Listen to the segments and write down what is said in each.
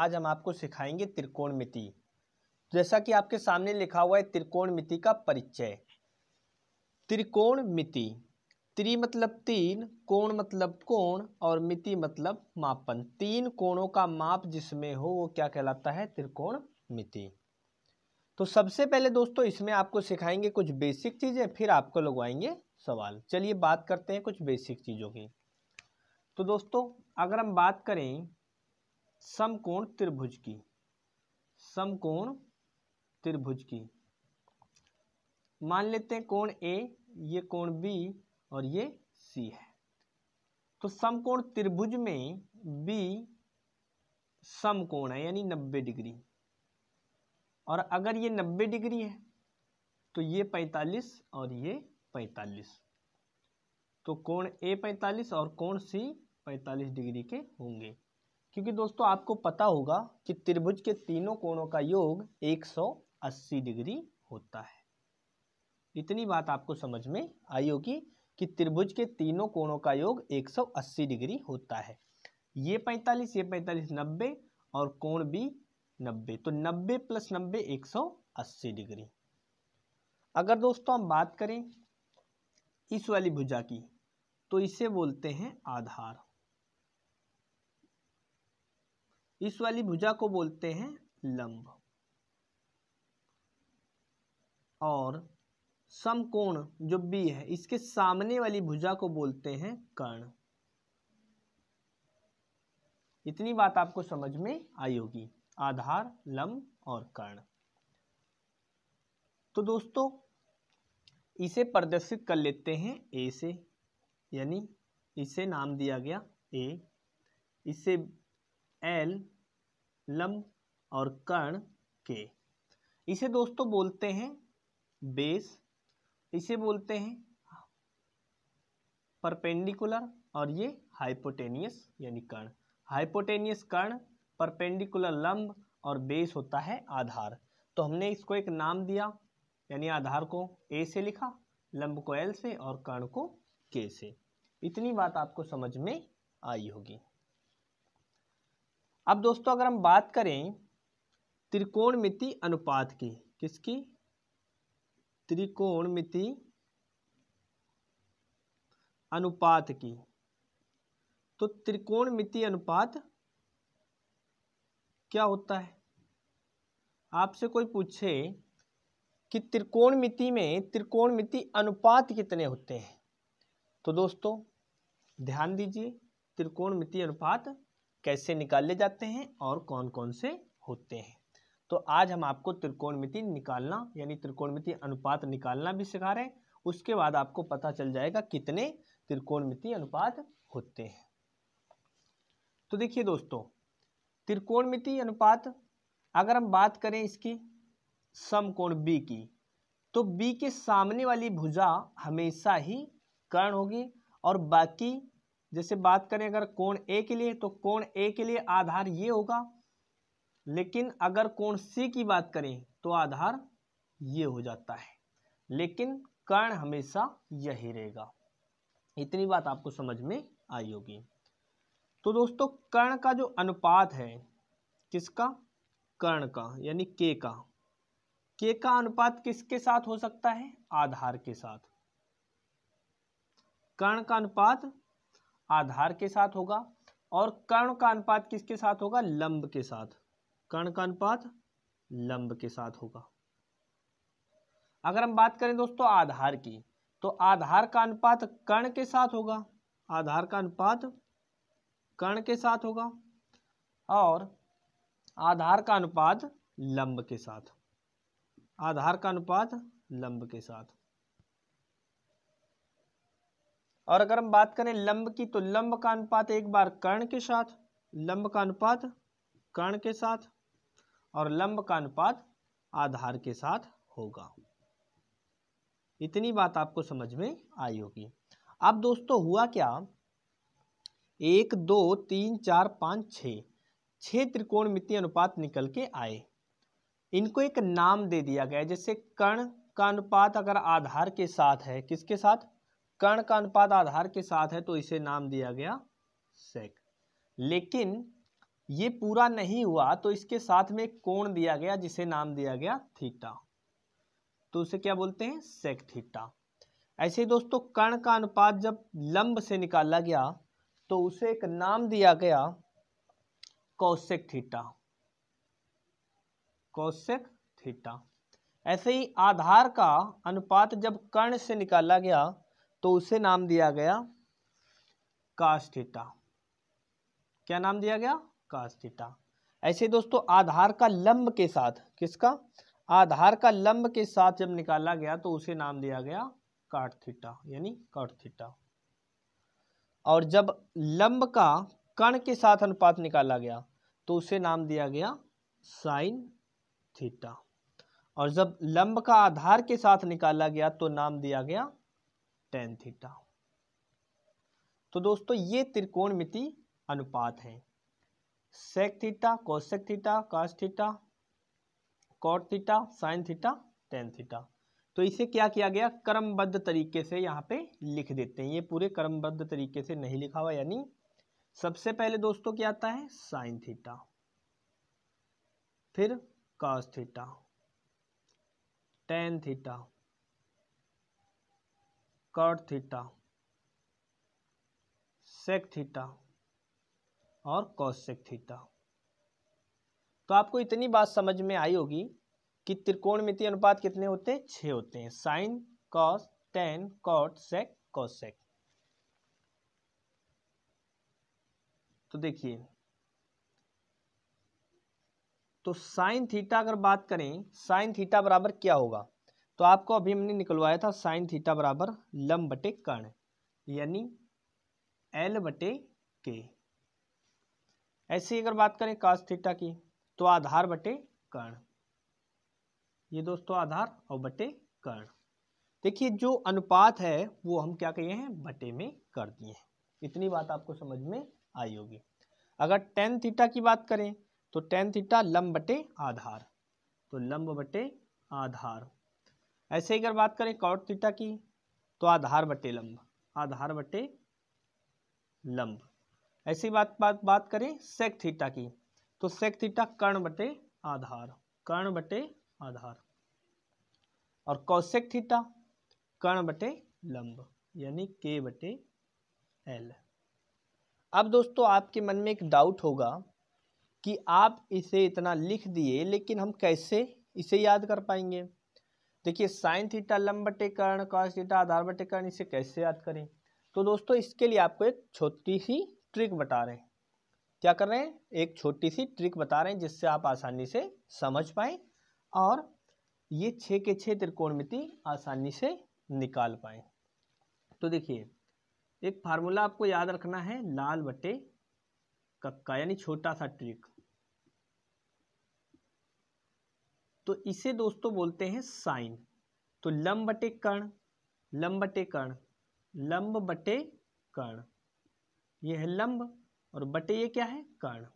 आज हम आपको सिखाएंगे त्रिकोणमिति जैसा कि आपके सामने लिखा हुआ है त्रिकोणमिति का परिचय त्रिकोणमिति त्रि मतलब तीन कोण मतलब कोण और मिति मतलब मापन तीन कोणों का माप जिसमें हो वो क्या कहलाता है त्रिकोण मिति तो सबसे पहले दोस्तों इसमें आपको सिखाएंगे कुछ बेसिक चीज़ें फिर आपको लगवाएंगे सवाल चलिए बात करते हैं कुछ बेसिक चीज़ों की तो दोस्तों अगर हम बात करें समकोण त्रिभुज की समकोण त्रिभुज की मान लेते हैं कोण ए ये कोण बी और ये सी है तो समकोण त्रिभुज में बी समकोण है यानी नब्बे डिग्री और अगर ये नब्बे डिग्री है तो ये 45 और ये 45 तो कोण ए 45 और कोण सी पैंतालीस डिग्री के होंगे क्योंकि दोस्तों आपको पता होगा कि त्रिभुज के तीनों कोणों का योग 180 डिग्री होता है इतनी बात आपको समझ में आई होगी कि त्रिभुज के तीनों कोणों का योग 180 डिग्री होता है ये 45 ये 45 90 और कोण भी 90 तो 90 प्लस 90 180 डिग्री अगर दोस्तों हम बात करें इस वाली भुजा की तो इसे बोलते हैं आधार इस वाली भुजा को बोलते हैं लंब और समकोण जो बी है इसके सामने वाली भुजा को बोलते हैं कर्ण इतनी बात आपको समझ में आई होगी आधार लंब और कर्ण तो दोस्तों इसे प्रदर्शित कर लेते हैं ए से यानी इसे नाम दिया गया ए इसे एल लम्ब और कर्ण के इसे दोस्तों बोलते हैं बेस इसे बोलते हैं परपेंडिकुलर और ये हाइपोटेनियस यानी कर्ण हाइपोटेनियस कर्ण परपेंडिकुलर लंब और बेस होता है आधार तो हमने इसको एक नाम दिया यानी आधार को ए से लिखा लंब को एल से और कर्ण को के से इतनी बात आपको समझ में आई होगी अब दोस्तों अगर हम बात करें त्रिकोणमिति अनुपात की किसकी त्रिकोणमिति अनुपात की तो त्रिकोणमिति अनुपात क्या होता है आपसे कोई पूछे कि त्रिकोणमिति में त्रिकोणमिति अनुपात कितने होते हैं तो दोस्तों ध्यान दीजिए त्रिकोणमिति अनुपात कैसे निकाले जाते हैं और कौन कौन से होते हैं तो आज हम आपको त्रिकोणमिति निकालना यानी त्रिकोणमिति अनुपात निकालना भी सिखा रहे हैं उसके बाद आपको पता चल जाएगा कितने त्रिकोणमिति अनुपात होते हैं तो देखिए दोस्तों त्रिकोणमिति अनुपात अगर हम बात करें इसकी समकोण बी की तो बी के सामने वाली भुजा हमेशा ही कर्ण होगी और बाकी जैसे बात करें अगर कोण ए के लिए तो कोण ए के लिए आधार ये होगा लेकिन अगर कोण सी की बात करें तो आधार ये हो जाता है लेकिन कर्ण हमेशा यही रहेगा इतनी बात आपको समझ में आई होगी तो दोस्तों कर्ण का जो अनुपात है किसका कर्ण का यानी के का के का अनुपात किसके साथ हो सकता है आधार के साथ कर्ण का अनुपात आधार के साथ होगा और कर्ण का अनुपात किसके साथ होगा लंब के साथ कर्ण का अनुपात लंब के साथ होगा अगर हम बात करें दोस्तों आधार की तो आधार का अनुपात कर्ण के साथ होगा आधार का अनुपात कर्ण के साथ होगा और आधार का अनुपात लंब के साथ आधार का अनुपात लंब के साथ और अगर हम बात करें लंब की तो लंब का अनुपात एक बार कर्ण के साथ लंब का अनुपात कर्ण के साथ और लंब का अनुपात आधार के साथ होगा इतनी बात आपको समझ में आई होगी अब दोस्तों हुआ क्या एक दो तीन चार पाँच छः त्रिकोण मित्ती अनुपात निकल के आए इनको एक नाम दे दिया गया जैसे कर्ण का अनुपात अगर आधार के साथ है किसके साथ कर्ण का अनुपात आधार के साथ है तो इसे नाम दिया गया सेक लेकिन ये पूरा नहीं हुआ तो इसके साथ में कोण दिया गया जिसे नाम दिया गया थीटा तो उसे क्या बोलते हैं सेक थीटा ऐसे ही दोस्तों कर्ण का अनुपात जब लंब से निकाला गया तो उसे एक नाम दिया गया कौशिक थीटा कौशिक थीटा ऐसे ही आधार का अनुपात जब कर्ण से निकाला गया तो उसे नाम दिया गया कास्टिटा क्या नाम दिया गया कास्टिटा ऐसे दोस्तों आधार का लंब के साथ किसका आधार का लंब के साथ जब निकाला गया तो उसे नाम दिया गया काट थीटा यानी काट थीटा और जब लंब का कण के साथ अनुपात निकाला गया तो उसे नाम दिया गया साइन थीटा और जब लंब का आधार के साथ निकाला गया तो नाम दिया गया टेन थीटा तो दोस्तों ये त्रिकोणमिति अनुपात है sec theta cosec theta cos theta cot theta sine theta tan theta तो इसे क्या किया गया क्रमबद्ध तरीके से यहाँ पे लिख देते हैं ये पूरे क्रमबद्ध तरीके से नहीं लिखा हुआ यानी सबसे पहले दोस्तों क्या आता है साइन थीटा फिर cos theta tan theta cot theta sec theta और कॉसेक थीटा तो आपको इतनी बात समझ में आई होगी कि मित्र अनुपात कितने होते हैं छः होते हैं sine cos tan cot sec cosec तो देखिए तो साइन थीटा अगर बात करें साइन थीटा बराबर क्या होगा तो आपको अभी हमने निकलवाया था साइन थीटा बराबर लम बटे कर्ण यानी एल बटे के ऐसे अगर बात करें कास थीटा की तो आधार बटे कर्ण ये दोस्तों आधार और बटे कर्ण देखिए जो अनुपात है वो हम क्या कहे हैं बटे में कर दिए हैं इतनी बात आपको समझ में आई होगी अगर टेन थीटा की बात करें तो टेन थीटा लंब बटे आधार तो लंब बटे आधार ऐसे ही अगर बात करें कॉट थीटा की तो आधार बटे लंब आधार बटे लंब ऐसी बात बात बात करें सेक थीटा की तो सेक थीटा कर्ण बटे आधार कर्ण बटे आधार और कौशेक थीटा कर्ण बटे लंब यानी के बटे एल अब दोस्तों आपके मन में एक डाउट होगा कि आप इसे इतना लिख दिए लेकिन हम कैसे इसे याद कर पाएंगे देखिए साइन थीटा लंब बटेकरण कॉस थीटा आधार बटेकरण इसे कैसे याद करें तो दोस्तों इसके लिए आपको एक छोटी सी ट्रिक बता रहे हैं क्या कर रहे हैं एक छोटी सी ट्रिक बता रहे हैं जिससे आप आसानी से समझ पाए और ये छः के छः त्रिकोणमिति आसानी से निकाल पाए तो देखिए एक फार्मूला आपको याद रखना है लाल बटे कक्का यानी छोटा सा ट्रिक तो इसे दोस्तों बोलते हैं साइन तो लंब बटे कर्ण लंब बटे कर्ण लंब बटे कर्ण यह है लंब और बटे ये क्या है कर्ण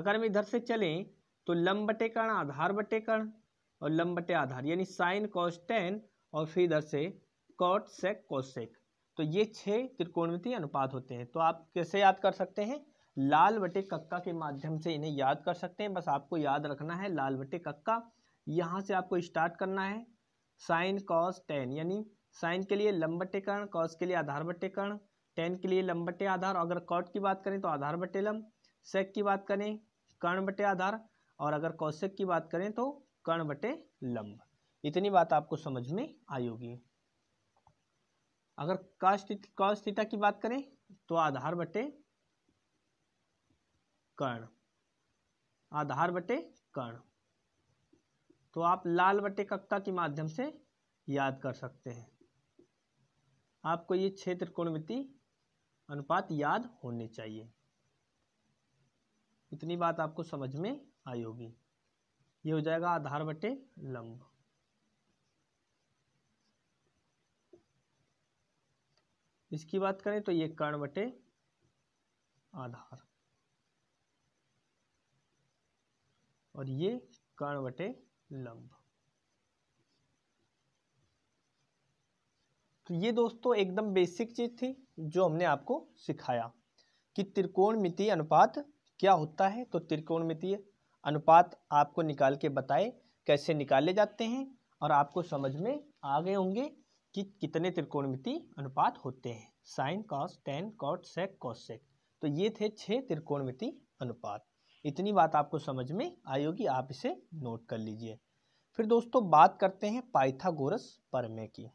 अगर हम इधर से चलें तो लंब बटे कर्ण आधार बटे कर्ण और लंब बटे आधार यानी साइन टेन और फिर इधर से कॉट सेक कोसेक तो ये छह त्रिकोणमिति अनुपात होते हैं तो आप कैसे याद कर सकते हैं लाल बटे कक्का के माध्यम से इन्हें याद कर सकते हैं बस आपको याद रखना है लाल बटे कक्का यहाँ से आपको स्टार्ट करना है साइन कॉस टेन यानी साइन के लिए लंब बटे कर्ण कॉस के लिए आधार बटे कर्ण टेन के लिए लंब बटे आधार अगर कॉट की बात करें तो आधार बटे लंब सेक की बात करें कर्ण बटे आधार और अगर कौशिक की बात करें तो कर्ण बटे लंब इतनी बात आपको समझ में आई होगी अगर कास्ट की बात करें तो आधार बटे कर्ण आधार बटे कर्ण तो आप लाल बटे कक्का के माध्यम से याद कर सकते हैं आपको ये कोण त्रिकोणमिति अनुपात याद होने चाहिए इतनी बात आपको समझ में आई होगी ये हो जाएगा आधार बटे लंब इसकी बात करें तो ये कर्ण बटे आधार और ये कर्ण बटे लंब तो ये दोस्तों एकदम बेसिक चीज थी जो हमने आपको सिखाया कि त्रिकोणमितीय अनुपात क्या होता है तो त्रिकोणमितीय अनुपात आपको निकाल के बताए कैसे निकाले जाते हैं और आपको समझ में आ गए होंगे कि कितने त्रिकोणमिति अनुपात होते हैं sine cos tan cot sec cosec तो ये थे छः त्रिकोणमिति अनुपात इतनी बात आपको समझ में आई होगी आप इसे नोट कर लीजिए फिर दोस्तों बात करते हैं पाइथागोरस परमे की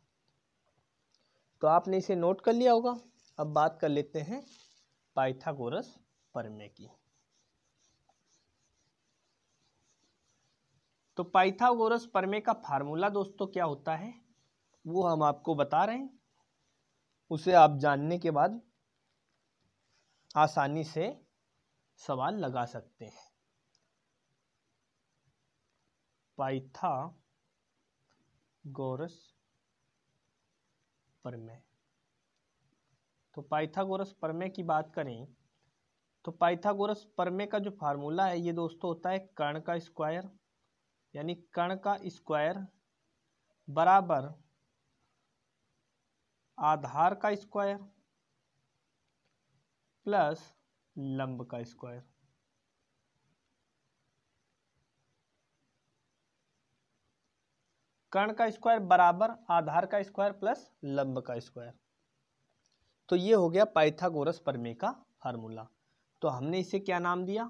तो आपने इसे नोट कर लिया होगा अब बात कर लेते हैं पाइथागोरस परमे की तो पाइथागोरस परमे का फार्मूला दोस्तों क्या होता है वो हम आपको बता रहे हैं उसे आप जानने के बाद आसानी से सवाल लगा सकते हैं पाइथा गोरस प्रमेय तो पाइथागोरस परमे की बात करें तो पाइथागोरस परमे का जो फार्मूला है ये दोस्तों होता है कर्ण का स्क्वायर यानी कर्ण का स्क्वायर बराबर आधार का स्क्वायर प्लस लंब का स्क्वायर कर्ण का स्क्वायर बराबर आधार का स्क्वायर प्लस लंब का स्क्वायर तो ये हो गया पाइथागोरस प्रमेय का फार्मूला तो हमने इसे क्या नाम दिया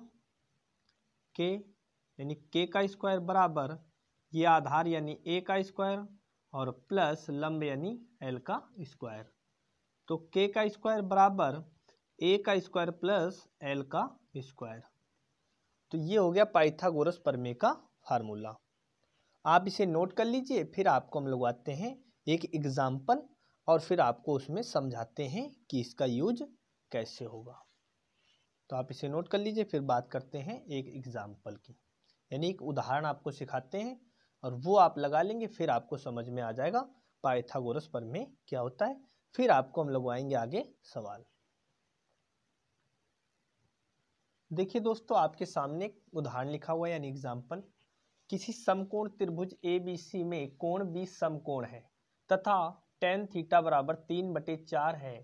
के यानी के का स्क्वायर बराबर ये आधार यानी ए का स्क्वायर और प्लस लंब यानी एल का स्क्वायर तो के का स्क्वायर बराबर ए का स्क्वायर प्लस एल का स्क्वायर तो ये हो गया पाइथागोरस परमे का फार्मूला आप इसे नोट कर लीजिए फिर आपको हम लगवाते हैं एक एग्जाम्पल और फिर आपको उसमें समझाते हैं कि इसका यूज कैसे होगा तो आप इसे नोट कर लीजिए फिर बात करते हैं एक एग्जाम्पल की यानी एक उदाहरण आपको सिखाते हैं और वो आप लगा लेंगे फिर आपको समझ में आ जाएगा पाइथागोरस परमे क्या होता है फिर आपको हम लगवाएंगे आगे सवाल देखिए दोस्तों आपके सामने उदाहरण लिखा हुआ है यानी एग्जाम्पल किसी समकोण त्रिभुज ए बी सी में कोण बी समकोण है तथा टेन थीटा बराबर तीन बटे चार है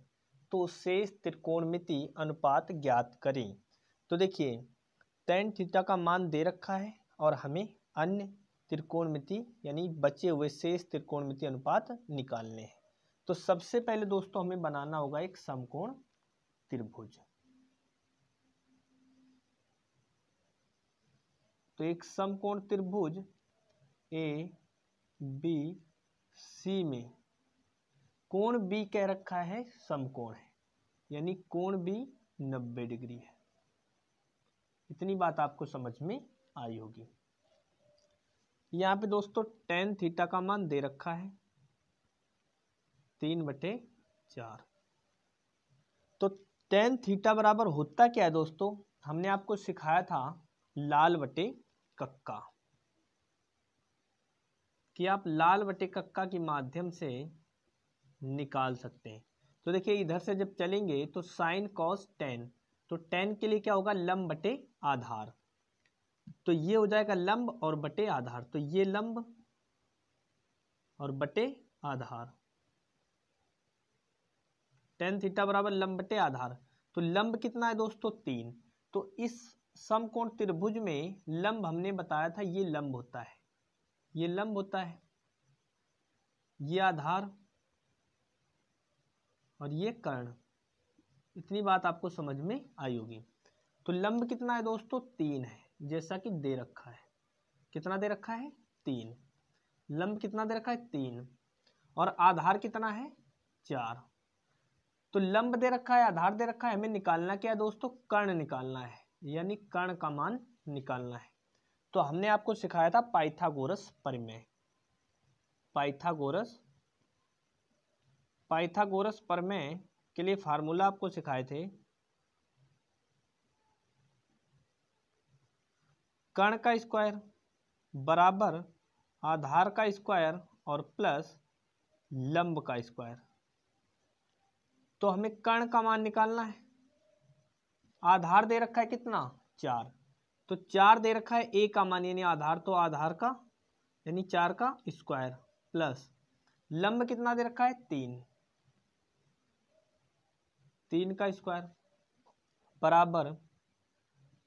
तो शेष त्रिकोणमिति अनुपात ज्ञात करें तो देखिए टेन थीटा का मान दे रखा है और हमें अन्य त्रिकोणमिति यानी बचे हुए शेष त्रिकोणमिति अनुपात निकालने हैं तो सबसे पहले दोस्तों हमें बनाना होगा एक समकोण त्रिभुज तो एक समकोण त्रिभुज ए बी सी में कोण बी कह रखा है समकोण है यानी कोण बी नब्बे डिग्री है इतनी बात आपको समझ में आई होगी यहाँ पे दोस्तों टेन थीटा का मान दे रखा है तीन बटे चार तो टेन थीटा बराबर होता क्या है दोस्तों हमने आपको सिखाया था लाल बटे कक्का कि आप लाल बटे कक्का के माध्यम से निकाल सकते हैं तो देखिए इधर से जब चलेंगे तो साइन कॉस टेन तो टेन के लिए क्या होगा लंब बटे आधार तो ये हो जाएगा लंब और बटे आधार तो ये लंब और बटे आधार टेन थीटा बराबर लंब बटे आधार तो लंब कितना है दोस्तों तीन तो इस समकोण त्रिभुज में लंब हमने बताया था ये लंब होता है ये लंब होता है ये आधार और ये कर्ण इतनी बात आपको समझ में आई होगी तो लंब कितना है दोस्तों तीन है जैसा कि दे रखा है कितना दे रखा है तीन लंब कितना दे रखा है तीन और आधार कितना है चार तो लंब दे रखा है आधार दे रखा है हमें निकालना क्या है दोस्तों कर्ण निकालना है यानी कर्ण का मान निकालना है तो हमने आपको सिखाया था पाइथागोरस परिमेय पाइथागोरस पाइथागोरस परमेय के लिए फार्मूला आपको सिखाए थे कर्ण का स्क्वायर बराबर आधार का स्क्वायर और प्लस लंब का स्क्वायर तो हमें कर्ण का मान निकालना है आधार दे रखा है कितना चार तो चार दे रखा है ए का मान यानी आधार तो आधार का यानी चार का स्क्वायर प्लस लंब कितना दे रखा है तीन तीन का स्क्वायर बराबर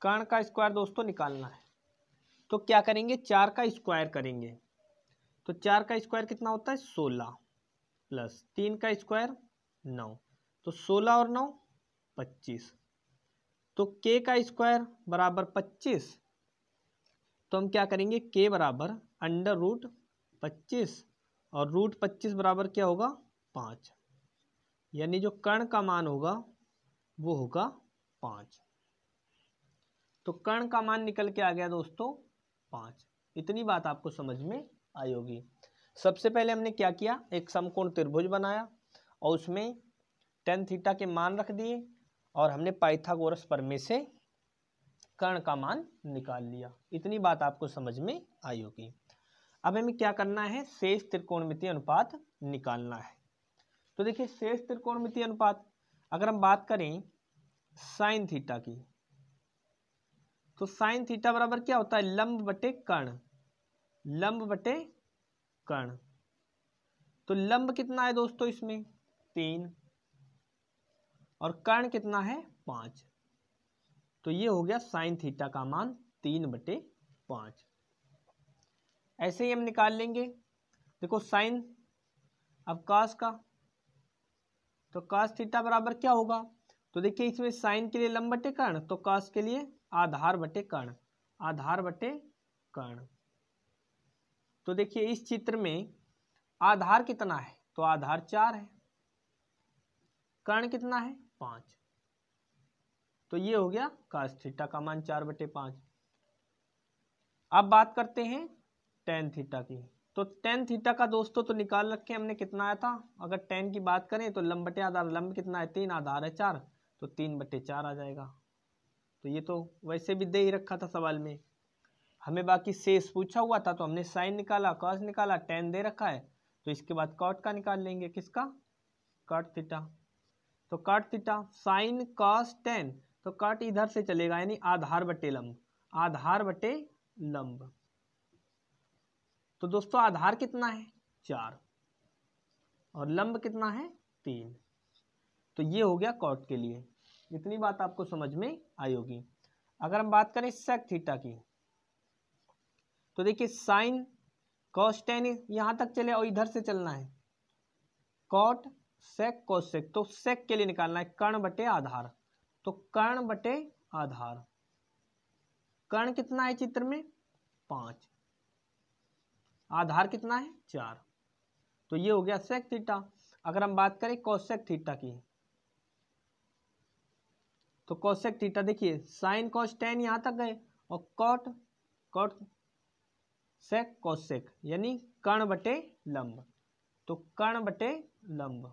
कर्ण का स्क्वायर दोस्तों निकालना है तो क्या करेंगे चार का स्क्वायर करेंगे तो चार का स्क्वायर कितना होता है सोलह प्लस तीन का स्क्वायर नौ तो सोलह और नौ पच्चीस तो के का स्क्वायर बराबर पच्चीस तो हम क्या करेंगे के बराबर अंडर रूट पच्चीस और रूट पच्चीस बराबर क्या होगा पाँच यानी जो कर्ण का मान होगा वो होगा पाँच तो कर्ण का मान निकल के आ गया दोस्तों पाँच इतनी बात आपको समझ में आई होगी सबसे पहले हमने क्या किया एक समकोण त्रिभुज बनाया और उसमें टेन थीटा के मान रख दिए और हमने पाइथागोरस परमे से कर्ण का मान निकाल लिया इतनी बात आपको समझ में आई होगी अब हमें क्या करना है शेष त्रिकोणमितीय अनुपात निकालना है तो देखिए शेष त्रिकोणमितीय अनुपात अगर हम बात करें साइन थीटा की तो साइन थीटा बराबर क्या होता है लंब बटे कर्ण लंब बटे कर्ण तो लंब कितना है दोस्तों इसमें तीन और कर्ण कितना है पाँच तो ये हो गया साइन थीटा का मान तीन बटे पाँच ऐसे ही हम निकाल लेंगे देखो साइन अब कास का तो कास थीटा बराबर क्या होगा तो देखिए इसमें साइन के लिए लंब बटे कर्ण तो कास के लिए आधार बटे कर्ण आधार बटे कर्ण तो देखिए इस चित्र में आधार कितना है तो आधार चार है कर्ण कितना है पांच तो ये हो गया कास थीटा का मान चार बटे पांच अब बात करते हैं टेन थीटा की तो टेन थीटा का दोस्तों तो निकाल रखे हमने कितना आया था अगर टेन की बात करें तो लंब बटे आधार लंब कितना है तीन आधार है चार तो तीन बटे चार आ जाएगा तो ये तो वैसे भी दे ही रखा था सवाल में हमें बाकी शेष पूछा हुआ था तो हमने साइन निकाला कॉस निकाला टेन दे रखा है तो इसके बाद कॉट का निकाल लेंगे किसका कॉट थीटा तो cot theta sine cos tan तो कट इधर से चलेगा यानी आधार बटे लंब आधार बटे लंब तो दोस्तों आधार कितना है चार और लंब कितना है तीन तो ये हो गया कॉट के लिए इतनी बात आपको समझ में आई होगी अगर हम बात करें सेक थीटा की तो देखिए साइन कॉस टेन यहां तक चले और इधर से चलना है कॉट सेक कोसेक तो सेक के लिए निकालना है कर्ण बटे आधार तो कर्ण बटे आधार कर्ण कितना है चित्र में पांच आधार कितना है चार तो ये हो गया सेक थीटा अगर हम बात करें कौशेक थीटा की तो कौशेक थीटा देखिए साइन कॉस टेन यहां तक गए और कॉट कॉट सेक कौशेक यानी कर्ण बटे लंब तो कर्ण बटे लंब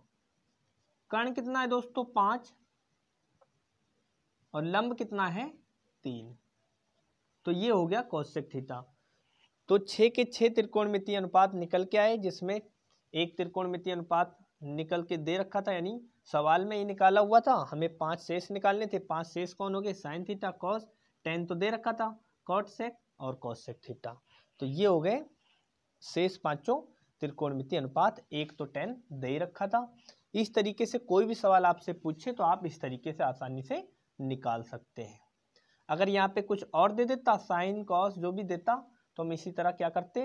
कर्ण कितना है दोस्तों पांच और लंब कितना है तीन तो ये हो गया कौशिक थीटा तो छ के छः त्रिकोणमितीय अनुपात निकल के आए जिसमें एक त्रिकोणमितीय अनुपात निकल के दे रखा था यानी सवाल में ये निकाला हुआ था हमें पांच शेष निकालने थे पांच शेष कौन हो गए साइन थीटा कॉस टेन तो दे रखा था कॉट सेक और कौशिक थीटा तो ये हो गए शेष पांचों त्रिकोणमितीय अनुपात एक तो टेन दे रखा था इस तरीके से कोई भी सवाल आपसे पूछे तो आप इस तरीके से आसानी से निकाल सकते हैं अगर यहाँ पे कुछ और दे देता साइन कॉस जो भी देता तो हम इसी तरह क्या करते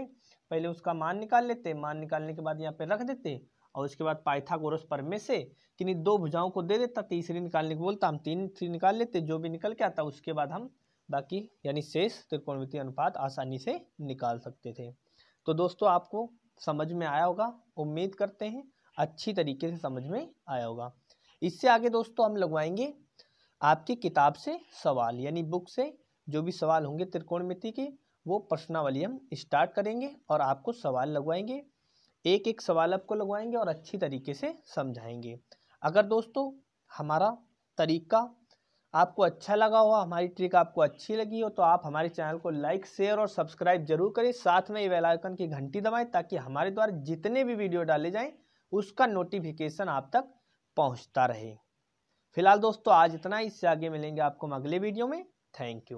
पहले उसका मान निकाल लेते मान निकालने के बाद यहाँ पे रख देते और उसके बाद पाइथागोरस पर में से किन्हीं दो भुजाओं को दे देता तीसरी निकालने को बोलता हम तीन थ्री निकाल लेते जो भी निकल के आता उसके बाद हम बाकी यानी शेष त्रिकोणमितीय अनुपात आसानी से निकाल सकते थे तो दोस्तों आपको समझ में आया होगा उम्मीद करते हैं अच्छी तरीके से समझ में आया होगा इससे आगे दोस्तों हम लगवाएंगे आपकी किताब से सवाल यानी बुक से जो भी सवाल होंगे त्रिकोणमिति के वो प्रश्नावली हम स्टार्ट करेंगे और आपको सवाल लगवाएंगे एक एक सवाल आपको लगवाएंगे और अच्छी तरीके से समझाएंगे अगर दोस्तों हमारा तरीका आपको अच्छा लगा हो हमारी ट्रिक आपको अच्छी लगी हो तो आप हमारे चैनल को लाइक शेयर और सब्सक्राइब जरूर करें साथ में ये वेलाइकन आइकन की घंटी दबाएं ताकि हमारे द्वारा जितने भी वीडियो डाले जाएं उसका नोटिफिकेशन आप तक पहुंचता रहे फिलहाल दोस्तों आज इतना इससे आगे मिलेंगे आपको हम अगले वीडियो में थैंक यू